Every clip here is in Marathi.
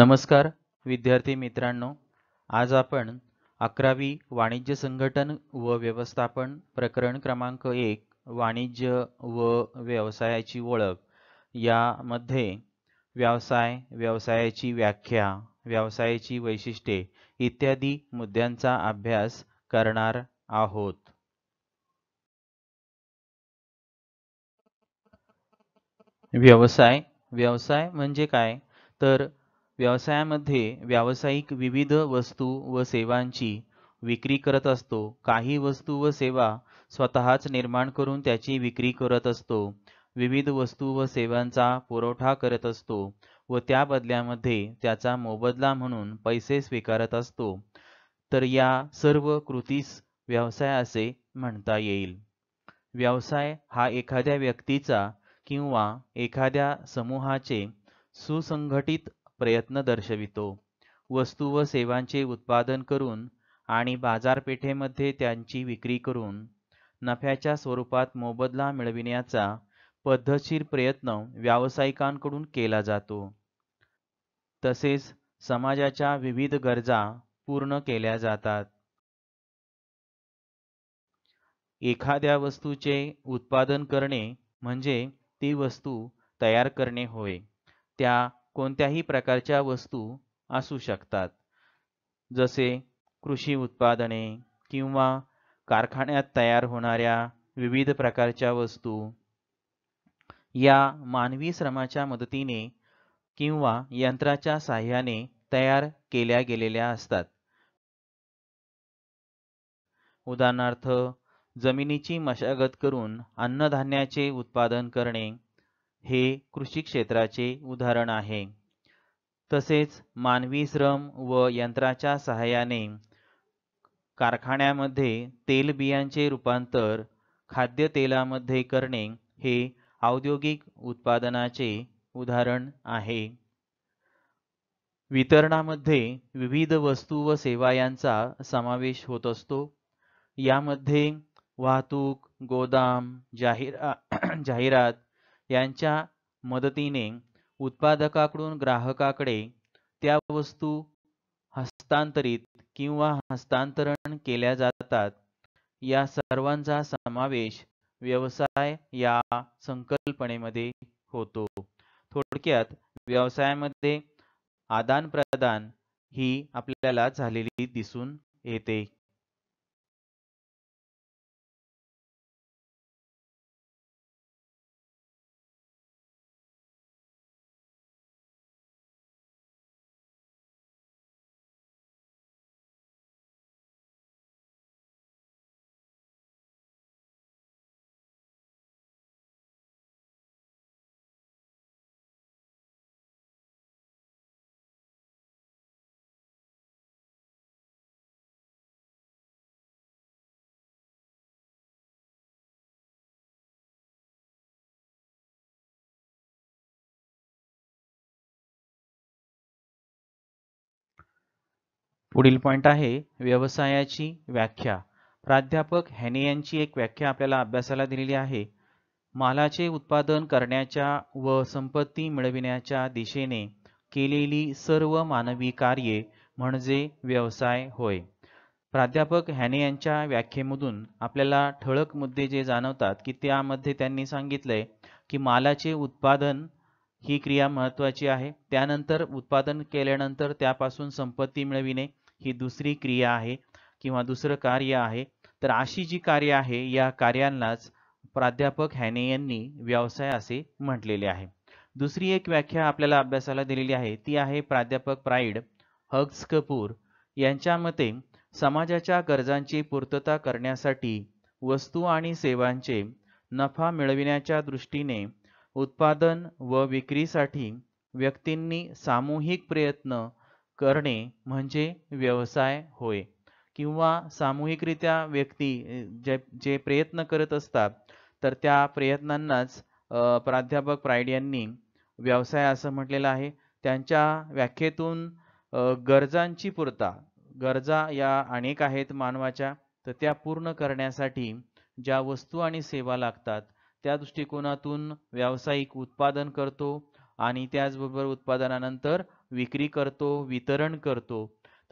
नमस्कार विद्यार्थी मित्रांनो आज आपण अकरावी वाणिज्य संघटन व व्यवस्थापन प्रकरण क्रमांक एक वाणिज्य व व्यवसायाची ओळख यामध्ये व्यवसाय व्यवसायाची व्याख्या व्यवसायाची वैशिष्ट्ये इत्यादी मुद्द्यांचा अभ्यास करणार आहोत व्यवसाय व्यवसाय म्हणजे काय तर व्यवसायामध्ये व्यावसायिक विविध वस्तू व सेवांची विक्री करत असतो काही वस्तू व सेवा स्वतःच निर्माण करून त्याची विक्री करत असतो विविध वस्तू व सेवांचा पुरवठा करत असतो व त्या बदल्यामध्ये त्याचा मोबदला म्हणून पैसे स्वीकारत असतो तर या सर्व कृतीस व्यवसाय असे म्हणता येईल व्यवसाय हा एखाद्या व्यक्तीचा किंवा एखाद्या समूहाचे सुसंघटित प्रयत्न दर्शवितो वस्तू व सेवांचे उत्पादन करून आणि बाजारपेठेमध्ये त्यांची विक्री करून नफ्याच्या स्वरूपात मोबदला मिळविण्याचा पद्धतशीर प्रयत्न व्यावसायिकांकडून केला जातो तसेच समाजाच्या विविध गरजा पूर्ण केल्या जातात एखाद्या वस्तूचे उत्पादन करणे म्हणजे ती वस्तू तयार करणे होय त्या कोणत्याही प्रकारच्या वस्तू असू शकतात जसे कृषी उत्पादने किंवा कारखान्यात तयार होणाऱ्या विविध प्रकारच्या वस्तू या मानवी श्रमाच्या मदतीने किंवा यंत्राच्या साह्याने तयार केल्या गेलेल्या असतात उदाहरणार्थ जमिनीची मशागत करून अन्नधान्याचे उत्पादन करणे हे कृषी क्षेत्राचे उदाहरण आहे तसेच मानवी श्रम व यंत्राच्या सहाय्याने कारखान्यामध्ये तेलबियांचे रूपांतर खाद्यतेलामध्ये करणे हे औद्योगिक उत्पादनाचे उदाहरण आहे वितरणामध्ये विविध वस्तू व सेवा यांचा समावेश होत असतो यामध्ये वाहतूक गोदाम जाहिरा जाहिरात यांच्या मदतीने उत्पादकाकडून ग्राहकाकडे त्या वस्तू हस्तांतरित किंवा हस्तांतरण केल्या जातात या सर्वांचा समावेश व्यवसाय या संकल्पनेमध्ये होतो थोडक्यात व्यवसायामध्ये आदानप्रदान ही आपल्याला झालेली दिसून येते पुढील पॉईंट आहे व्यवसायाची व्याख्या प्राध्यापक हॅने यांची एक व्याख्या आपल्याला अभ्यासाला दिलेली आहे मालाचे उत्पादन करण्याच्या व संपत्ती मिळविण्याच्या दिशेने केलेली सर्व मानवी कार्ये म्हणजे व्यवसाय होय प्राध्यापक हॅने यांच्या व्याख्येमधून आपल्याला ठळक मुद्दे जे जाणवतात की त्यामध्ये त्यांनी सांगितलंय की मालाचे उत्पादन ही क्रिया महत्त्वाची आहे त्यानंतर उत्पादन केल्यानंतर त्यापासून संपत्ती मिळविणे ही दुसरी क्रिया आहे किंवा दुसरं कार्य आहे तर अशी जी कार्य आहे या कार्यांनाच प्राध्यापक हॅने यांनी व्यवसाय असे म्हटलेले आहे दुसरी एक व्याख्या आपल्याला अभ्यासाला दिलेली आहे ती आहे प्राध्यापक प्राईड हग्स कपूर यांच्या मते समाजाच्या गरजांची पूर्तता करण्यासाठी वस्तू आणि सेवांचे नफा मिळविण्याच्या दृष्टीने उत्पादन व विक्रीसाठी व्यक्तींनी सामूहिक प्रयत्न करणे म्हणजे व्यवसाय होय किंवा सामूहिकरित्या व्यक्ती जे जे प्रयत्न करत असतात तर त्या प्रयत्नांनाच प्राध्यापक प्राईड यांनी व्यवसाय असं म्हटलेलं आहे त्यांच्या व्याख्येतून गरजांची पूर्ता गरजा या अनेक आहेत मानवाच्या तर त्या पूर्ण करण्यासाठी ज्या वस्तू आणि सेवा लागतात त्या दृष्टिकोनातून व्यावसायिक उत्पादन करतो आणि त्याचबरोबर उत्पादनानंतर विक्री करतो वितरण करतो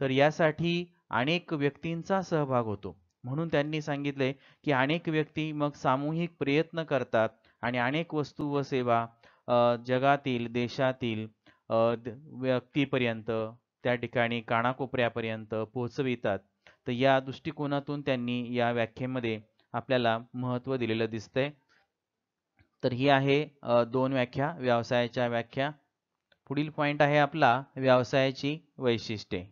तर यासाठी अनेक व्यक्तींचा सहभाग होतो म्हणून त्यांनी सांगितले की अनेक व्यक्ती मग सामूहिक प्रयत्न करतात आणि अनेक वस्तू व सेवा जगातील देशातील व्यक्तीपर्यंत त्या ठिकाणी कानाकोपऱ्यापर्यंत पोहोचवितात तर या दृष्टिकोनातून त्यांनी या व्याख्येमध्ये आपल्याला महत्त्व दिलेलं दिसतंय तर ही आहे दोन व्याख्या व्यवसायाच्या व्याख्या पुढील पॉईंट आहे आपला व्यवसायाची वैशिष्ट्ये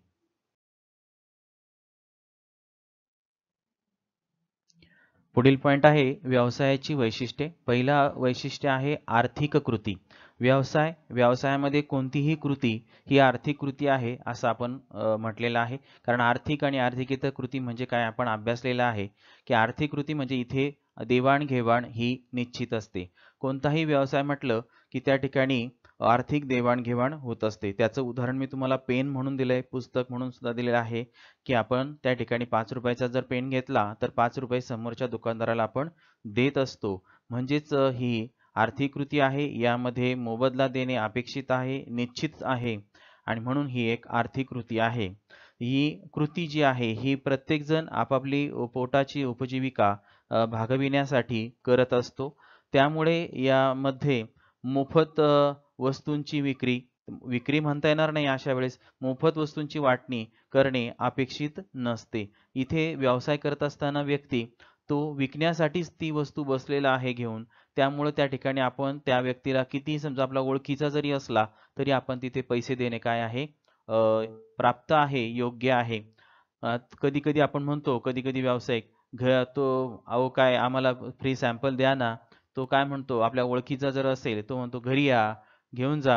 पुढील पॉइंट आहे व्यवसायाची वैशिष्ट्ये पहिला वैशिष्ट्य आहे आर्थिक कृती व्यवसाय व्यवसायामध्ये कोणतीही कृती ही आर्थिक कृती आहे असं आपण म्हटलेलं आहे कारण आर्थिक आणि आर्थिकेतर कृती म्हणजे काय आपण अभ्यासलेला आहे की आर्थिक कृती म्हणजे इथे देवाणघेवाण ही निश्चित असते कोणताही व्यवसाय म्हटलं की त्या ठिकाणी आर्थिक देवाणघेवाण होत असते त्याचं उदाहरण मी तुम्हाला पेन म्हणून दिलं आहे पुस्तक म्हणून सुद्धा दिलेलं आहे की आपण त्या ठिकाणी पाच रुपयाचा जर पेन घेतला तर पाच रुपये समोरच्या दुकानदाराला आपण देत असतो म्हणजेच ही आर्थिक कृती आहे यामध्ये मोबदला देणे अपेक्षित आहे निश्चित आहे आणि म्हणून ही एक आर्थिक कृती आहे ही कृती जी आहे ही प्रत्येकजण आपापली पोटाची उपजीविका भागविण्यासाठी करत असतो त्यामुळे यामध्ये मोफत वस्तूंची विक्री विक्री म्हणता येणार नाही अशा वेळेस मोफत वस्तूंची वाटणी करणे अपेक्षित नसते इथे व्यवसाय करत असताना व्यक्ती तो विकण्यासाठीच ती वस्तू बसलेला आहे घेऊन त्यामुळे त्या ठिकाणी आपण त्या व्यक्तीला किती समजा आपला ओळखीचा जरी असला तरी आपण तिथे पैसे देणे काय आहे प्राप्त आहे योग्य आहे कधी कधी आपण म्हणतो कधी कधी व्यावसायिक घ तो अहो काय आम्हाला फ्री सॅम्पल द्या ना तो काय म्हणतो आपल्या ओळखीचा जर असेल तो म्हणतो घरी या घेऊन जा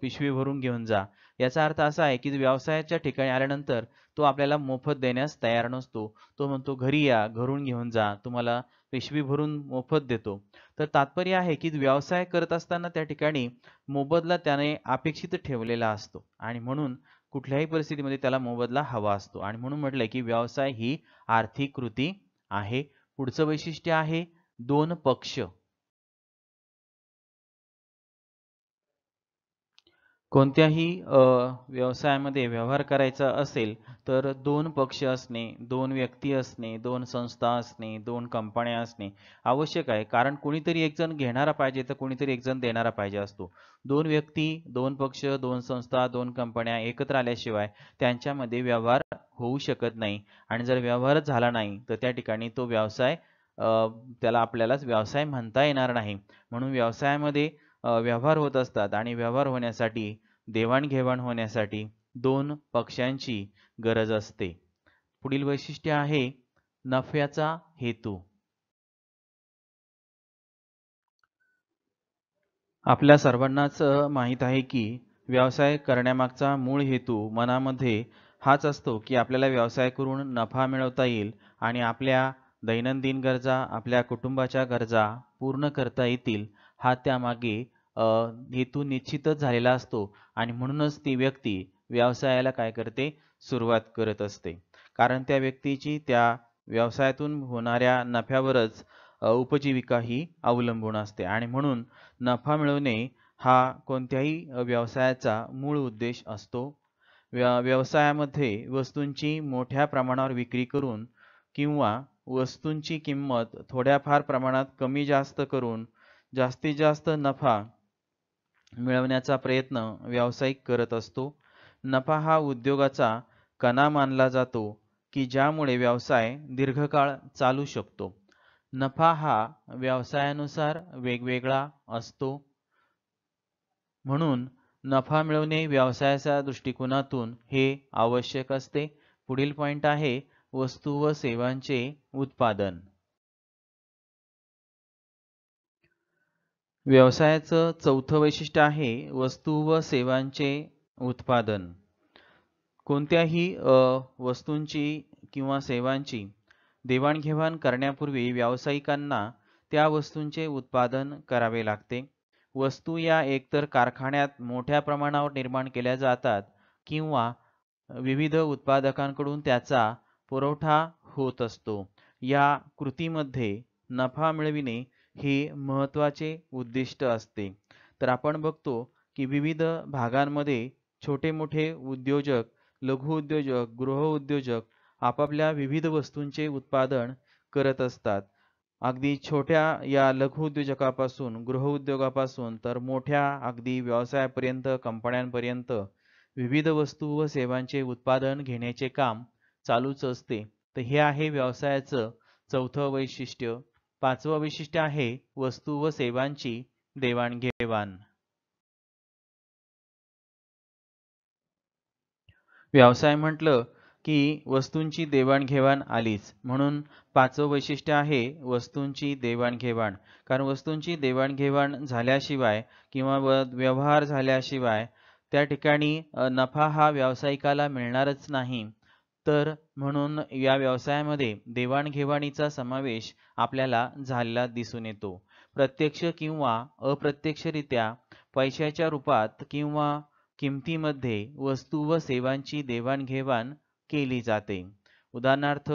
पिशवी भरून घेऊन जा याचा अर्थ असा आहे की व्यवसायाच्या ठिकाणी आल्यानंतर तो आपल्याला मोफत देण्यास तयार नसतो तो म्हणतो घरी या घरून घेऊन जा तुम्हाला पिशवी भरून मोफत देतो तर तात्पर्य आहे की व्यवसाय करत असताना त्या ठिकाणी मोबदला त्याने अपेक्षित ठेवलेला असतो आणि म्हणून कुठल्याही परिस्थितीमध्ये त्याला मोबदला हवा असतो आणि म्हणून म्हटलंय की व्यवसाय ही आर्थिक कृती आहे पुढचं वैशिष्ट्य आहे दोन पक्ष कोणत्याही व्यवसायामध्ये व्यवहार करायचा असेल तर दोन पक्ष असणे दोन व्यक्ती असणे दोन संस्था असणे दोन कंपन्या असणे आवश्यक आहे कारण कुणीतरी एकजण घेणारा पाहिजे तर कुणीतरी एकजण देणारा पाहिजे असतो दोन व्यक्ती दोन पक्ष दोन संस्था दोन कंपन्या एकत्र आल्याशिवाय त्यांच्यामध्ये व्यवहार होऊ शकत नाही आणि जर व्यवहारच झाला नाही तर त्या ठिकाणी तो व्यवसाय त्याला आपल्यालाच व्यवसाय म्हणता येणार नाही म्हणून व्यवसायामध्ये व्यवहार होत असतात आणि व्यवहार होण्यासाठी देवाणघेवाण होण्यासाठी दोन पक्षांची गरज असते पुढील वैशिष्ट्य आहे नफ्याचा हेतू आपल्या सर्वांनाच माहीत आहे की व्यवसाय करण्यामागचा मूळ हेतू मनामध्ये हाच असतो की आपल्याला व्यवसाय करून नफा मिळवता येईल आणि आपल्या दैनंदिन गरजा आपल्या कुटुंबाच्या गरजा पूर्ण करता येतील हा त्यामागे हेतू निश्चितच झालेला असतो आणि म्हणूनच ती व्यक्ती व्यवसायाला काय करते सुरुवात करत असते कारण त्या व्यक्तीची त्या व्यवसायातून होणाऱ्या नफ्यावरच उपजीविका ही अवलंबून असते आणि म्हणून नफा मिळवणे हा कोणत्याही व्यवसायाचा मूळ उद्देश असतो व्यवसायामध्ये वस्तूंची मोठ्या प्रमाणावर विक्री करून किंवा वस्तूंची किंमत थोड्याफार प्रमाणात कमी जास्त करून जास्तीत जास्त नफा मिळवण्याचा प्रयत्न व्यावसायिक करत असतो नफा हा उद्योगाचा कणा मानला जातो की ज्यामुळे व्यवसाय दीर्घकाळ चालू शकतो नफा हा व्यवसायानुसार वेगवेगळा असतो म्हणून नफा मिळवणे व्यवसायाच्या दृष्टिकोनातून हे आवश्यक असते पुढील पॉईंट आहे वस्तू व सेवांचे उत्पादन व्यवसायाचं चौथं वैशिष्ट्य आहे वस्तू व सेवांचे उत्पादन कोणत्याही वस्तूंची किंवा सेवांची देवाणघेवाण करण्यापूर्वी व्यावसायिकांना त्या वस्तूंचे उत्पादन करावे लागते वस्तू या एकतर कारखान्यात मोठ्या प्रमाणावर निर्माण केल्या जातात किंवा विविध उत्पादकांकडून त्याचा पुरवठा होत असतो या कृतीमध्ये नफा मिळविणे हे महत्त्वाचे उद्दिष्ट असते तर आपण बघतो की विविध भागांमध्ये छोटे मोठे उद्योजक लघुउद्योजक गृहउद्योजक आपापल्या विविध वस्तूंचे उत्पादन करत असतात अगदी छोट्या या लघुउद्योजकापासून गृहउद्योगापासून तर मोठ्या अगदी व्यवसायापर्यंत कंपन्यांपर्यंत विविध वस्तू व सेवांचे उत्पादन घेण्याचे काम चालूच असते तर हे आहे व्यवसायाचं चौथं वैशिष्ट्य पाचवं वैशिष्ट्य आहे वस्तू व सेवांची देवाणघेवाण व्यवसाय म्हटलं की वस्तूंची देवाणघेवाण आलीच म्हणून पाचवं वैशिष्ट्य आहे वस्तूंची देवाणघेवाण कारण वस्तूंची देवाणघेवाण झाल्याशिवाय किंवा व्यवहार झाल्याशिवाय त्या ठिकाणी नफा हा व्यावसायिकाला मिळणारच नाही तर म्हणून या व्यवसायामध्ये देवाणघेवाणीचा समावेश आपल्याला झालेला दिसून येतो प्रत्यक्ष किंवा अप्रत्यक्षरित्या पैशाच्या रूपात किंवा किमतीमध्ये वस्तू व सेवांची देवाणघेवाण केली जाते उदाहरणार्थ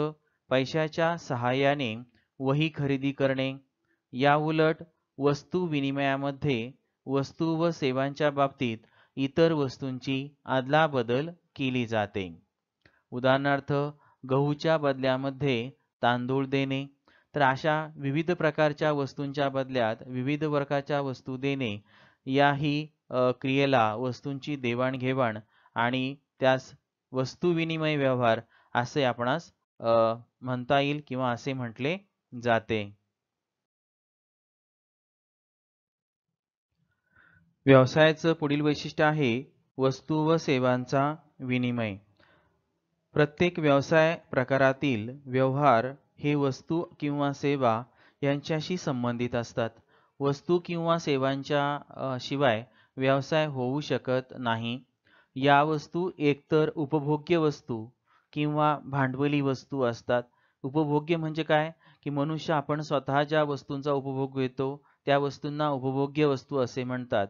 पैशाच्या सहाय्याने वही खरेदी करणे याउलट वस्तू विनिमयामध्ये वस्तू व सेवांच्या बाबतीत इतर वस्तूंची आदलाबदल केली जाते उदाहरणार्थ गहूच्या बदल्यामध्ये तांदूळ देणे तर अशा विविध प्रकारच्या वस्तूंच्या बदल्यात विविध प्रकारच्या वस्तू देणे याही क्रियेला वस्तूंची देवाणघेवाण आणि त्यास वस्तुविनिमय व्यवहार असे आपणास म्हणता येईल किंवा असे म्हटले जाते व्यवसायाचं पुढील वैशिष्ट्य आहे वस्तू व सेवांचा विनिमय प्रत्येक व्यवसाय प्रकारातील व्यवहार हे वस्तू किंवा सेवा यांच्याशी संबंधित असतात वस्तू किंवा सेवांच्या शिवाय व्यवसाय होऊ शकत नाही या वस्तू एकतर उपभोग्य वस्तू किंवा भांडवली वस्तू असतात उपभोग्य म्हणजे काय की मनुष्य आपण स्वतः ज्या वस्तूंचा उपभोग घेतो त्या वस्तूंना उपभोग्य वस्तू असे म्हणतात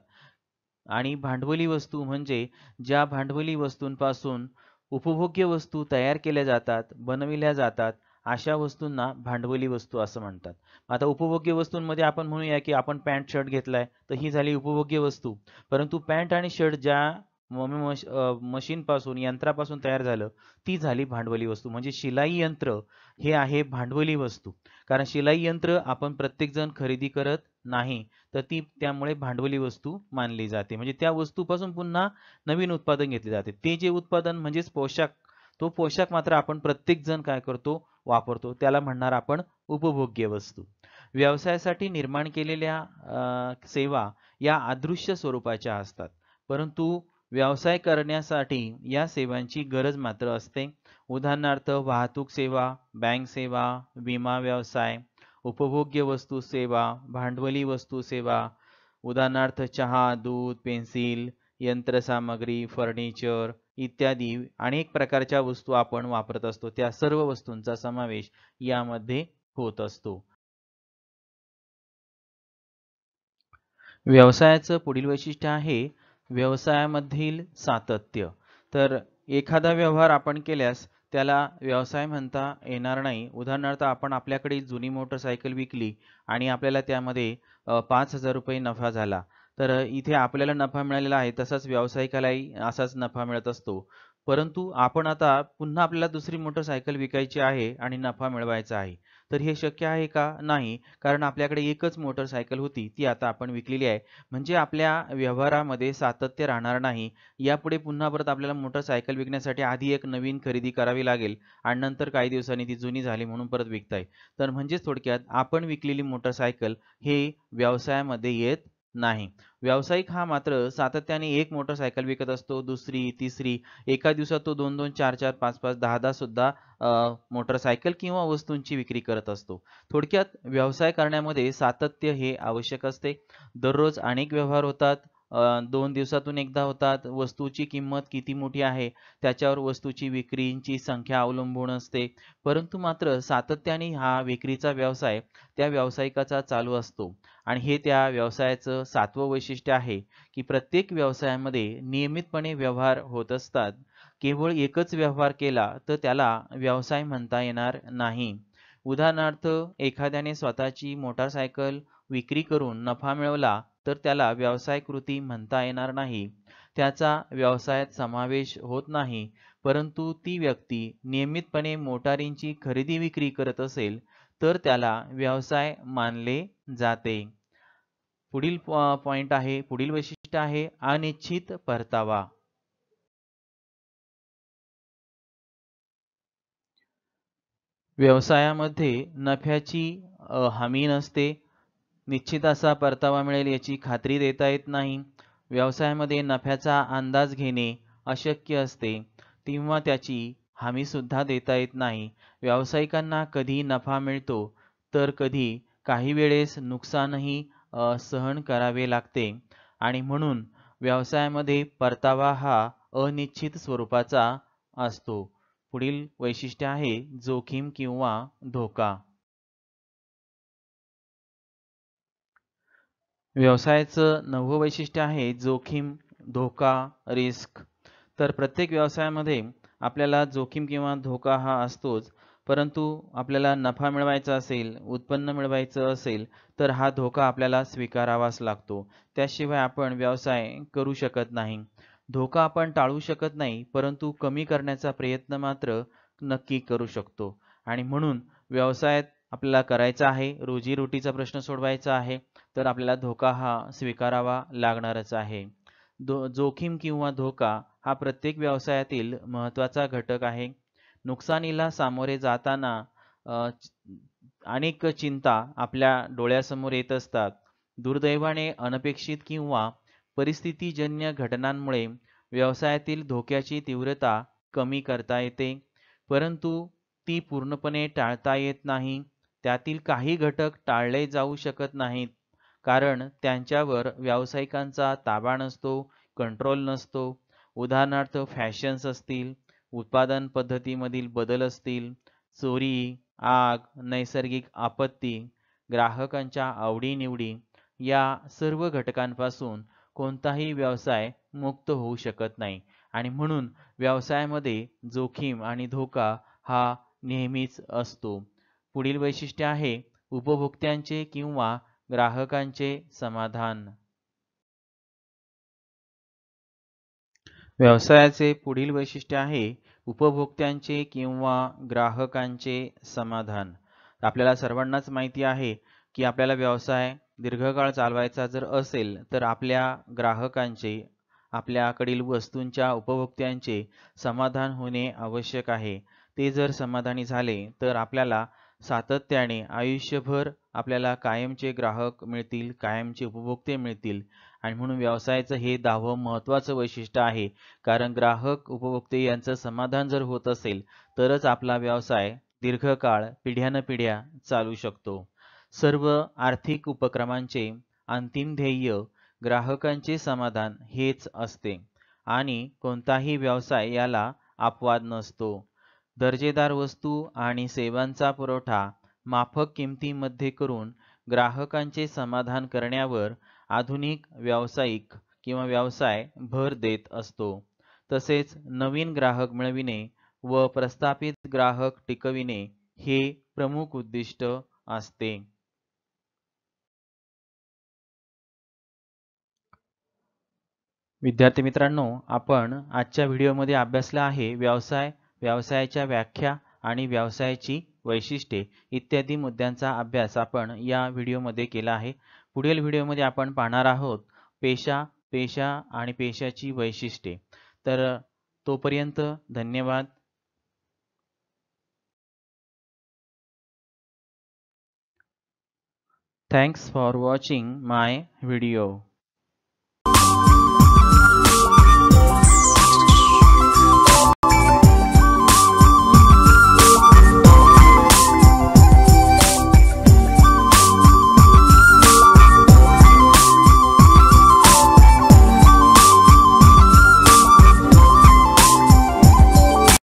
आणि भांडवली वस्तू म्हणजे ज्या भांडवली वस्तूंपासून उपभोग्य वस्तू तयार केल्या जातात बनविल्या जातात अशा वस्तूंना भांडवली वस्तू असं म्हणतात आता उपभोग्य वस्तूंमध्ये आपण म्हणूया की आपण पॅन्ट शर्ट घेतलाय तर ही झाली उपभोग्य वस्तू परंतु पॅन्ट आणि शर्ट ज्या मश मशीनपासून यंत्रापासून तयार झालं ती झाली भांडवली वस्तू म्हणजे शिलाई यंत्र हे आहे भांडवली वस्तू कारण शिलाई यंत्र आपण प्रत्येकजण खरेदी करत नाही तर ती त्यामुळे भांडवली वस्तू मानली जाते म्हणजे त्या वस्तूपासून पुन्हा नवीन उत्पादन घेतले जाते ते जे उत्पादन म्हणजेच पोशाख तो पोशाख मात्र आपण प्रत्येक जण काय करतो वापरतो त्याला म्हणणार आपण उपभोग्य वस्तू व्यवसायासाठी निर्माण केलेल्या सेवा या अदृश्य स्वरूपाच्या असतात परंतु व्यवसाय करण्यासाठी या सेवांची गरज मात्र असते उदाहरणार्थ वाहतूक सेवा बँक सेवा विमा व्यवसाय उपभोग्य वस्तू सेवा भांडवली वस्तू सेवा उदाहरणार्थ चहा दूध पेन्सिल यंत्रसामग्री फर्निचर इत्यादी अनेक प्रकारच्या वस्तू आपण वापरत असतो त्या सर्व वस्तूंचा समावेश यामध्ये होत असतो व्यवसायाचं पुढील वैशिष्ट्य आहे व्यवसायामधील सातत्य तर एखादा व्यवहार आपण केल्यास त्याला व्यवसाय म्हणता येणार नाही उदाहरणार्थ आपण आपल्याकडे जुनी मोटरसायकल विकली आणि आपल्याला त्यामध्ये पाच हजार रुपये नफा झाला तर इथे आपल्याला नफा मिळालेला आहे तसाच व्यावसायिकालाही असाच नफा मिळत असतो परंतु आपण आता पुन्हा आपल्याला दुसरी मोटरसायकल विकायची आहे आणि नफा मिळवायचा आहे तर हे शक्य आहे का नाही कारण आपल्याकडे एकच मोटरसायकल होती ती आता आपण विकलेली आहे म्हणजे आपल्या व्यवहारामध्ये सातत्य राहणार नाही यापुढे पुन्हा परत आपल्याला मोटरसायकल विकण्यासाठी आधी एक नवीन खरेदी करावी लागेल आणि नंतर काही दिवसांनी ती जुनी झाली म्हणून परत विकताय तर म्हणजेच थोडक्यात आपण विकलेली मोटरसायकल हे व्यवसायामध्ये येत नाही व्यावसायिक हा मात्र सातत्याने एक मोटरसायकल विकत असतो दुसरी तिसरी एका दिवसात तो दोन दोन चार चार पाच पाच दहा दहा सुद्धा मोटरसायकल किंवा वस्तूंची विक्री करत असतो थोडक्यात व्यवसाय करण्यामध्ये सातत्य हे आवश्यक असते दररोज अनेक व्यवहार होतात दोन दिवसातून एकदा होतात वस्तूची किंमत किती मोठी आहे त्याच्यावर वस्तूची विक्रींची संख्या अवलंबून असते परंतु मात्र सातत्याने हा विक्रीचा व्यवसाय त्या व्यावसायिकाचा चालू असतो आणि हे त्या व्यवसायाचं सातवं वैशिष्ट्य आहे की प्रत्येक व्यवसायामध्ये नियमितपणे व्यवहार होत असतात केवळ एकच व्यवहार केला तर त्याला व्यवसाय म्हणता येणार नाही उदाहरणार्थ एखाद्याने स्वतःची मोटारसायकल विक्री करून नफा मिळवला तर त्याला व्यवसाय कृती म्हणता येणार नाही त्याचा व्यवसायात समावेश होत नाही परंतु ती व्यक्ती नियमितपणे मोटारींची खरेदी विक्री करत असेल तर त्याला व्यवसाय मानले जाते पुढील पॉइंट आहे पुढील वैशिष्ट्य आहे अनिश्चित परतावा व्यवसायामध्ये नफ्याची हमी नसते निश्चित असा परतावा मिळेल याची खात्री देता येत नाही व्यवसायामध्ये नफ्याचा अंदाज घेणे अशक्य असते तेव्हा त्याची हमीसुद्धा देता येत नाही व्यावसायिकांना कधी नफा मिळतो तर कधी काही वेळेस नुकसानही सहन करावे लागते आणि म्हणून व्यवसायामध्ये परतावा हा अनिश्चित स्वरूपाचा असतो पुढील वैशिष्ट्य आहे जोखीम किंवा धोका व्यवसायाचं नवं वैशिष्ट्य आहे जोखीम धोका रिस्क तर प्रत्येक व्यवसायामध्ये आपल्याला जोखीम किंवा धोका हा असतोच परंतु आपल्याला नफा मिळवायचा असेल उत्पन्न मिळवायचं असेल तर हा धोका आपल्याला स्वीकारावाच लागतो त्याशिवाय आपण व्यवसाय करू शकत नाही धोका आपण टाळू शकत नाही परंतु कमी करण्याचा प्रयत्न मात्र नक्की करू शकतो आणि म्हणून व्यवसायात आपल्याला करायचा आहे रोजीरोटीचा प्रश्न सोडवायचा आहे तर आपल्याला धोका हा स्वीकारावा लागणारच आहे दो जोखीम किंवा धोका हा प्रत्येक व्यवसायातील महत्त्वाचा घटक आहे नुकसानीला सामोरे जाताना अनेक चिंता आपल्या डोळ्यासमोर येत असतात दुर्दैवाने अनपेक्षित किंवा परिस्थितीजन्य घटनांमुळे व्यवसायातील धोक्याची तीव्रता कमी करता येते परंतु ती पूर्णपणे टाळता येत नाही त्यातील काही घटक टाळले जाऊ शकत नाहीत कारण त्यांच्यावर व्यावसायिकांचा ताबा नसतो कंट्रोल नसतो उदाहरणार्थ फॅशन्स असतील उत्पादन पद्धतीमधील बदल असतील चोरी आग नैसर्गिक आपत्ती ग्राहकांच्या आवडीनिवडी या सर्व घटकांपासून कोणताही व्यवसाय मुक्त होऊ शकत नाही आणि म्हणून व्यवसायामध्ये जोखीम आणि धोका हा नेहमीच असतो पुढील वैशिष्ट्य आहे उपभोक्त्यांचे किंवा ग्राहकांचे समाधान व्यवसायाचे पुढील वैशिष्ट्य आहे उपभोक्त्यांचे किंवा ग्राहकांचे समाधान आपल्याला सर्वांनाच माहिती आहे की आपल्याला व्यवसाय दीर्घकाळ चालवायचा जर असेल तर आपल्या ग्राहकांचे आपल्याकडील वस्तूंच्या उपभोक्त्यांचे समाधान होणे आवश्यक आहे ते जर समाधानी झाले तर आपल्याला सातत्याने आयुष्यभर आपल्याला कायमचे ग्राहक मिळतील कायमचे उपभोक्ते मिळतील आणि म्हणून व्यवसायाचं हे दहावं महत्वाचं वैशिष्ट्य आहे कारण ग्राहक उपभोक्ते यांचं समाधान जर होत असेल तरच आपला व्यवसाय दीर्घकाळ पिढ्यानपिढ्या चालू शकतो सर्व आर्थिक उपक्रमांचे अंतिम ध्येय ग्राहकांचे समाधान हेच असते आणि कोणताही व्यवसाय याला अपवाद नसतो दर्जेदार वस्तू आणि सेवांचा पुरवठा माफक किमतीमध्ये करून ग्राहकांचे समाधान करण्यावर आधुनिक व्यावसायिक किंवा व्यवसाय भर देत असतो तसेच नवीन ग्राहक मिळविणे व प्रस्थापित ग्राहक टिकविणे हे प्रमुख उद्दिष्ट असते विद्यार्थी मित्रांनो आपण आजच्या व्हिडिओमध्ये अभ्यासला आहे व्यवसाय व्यवसायाच्या व्याख्या आणि व्यवसायाची वैशिष्ट्ये इत्यादी मुद्द्यांचा अभ्यास आपण या व्हिडिओमध्ये केला आहे पुढील व्हिडिओमध्ये आपण पाहणार आहोत पेशा पेशा आणि पेशाची वैशिष्ट्ये तर तोपर्यंत धन्यवाद thanks for watching my video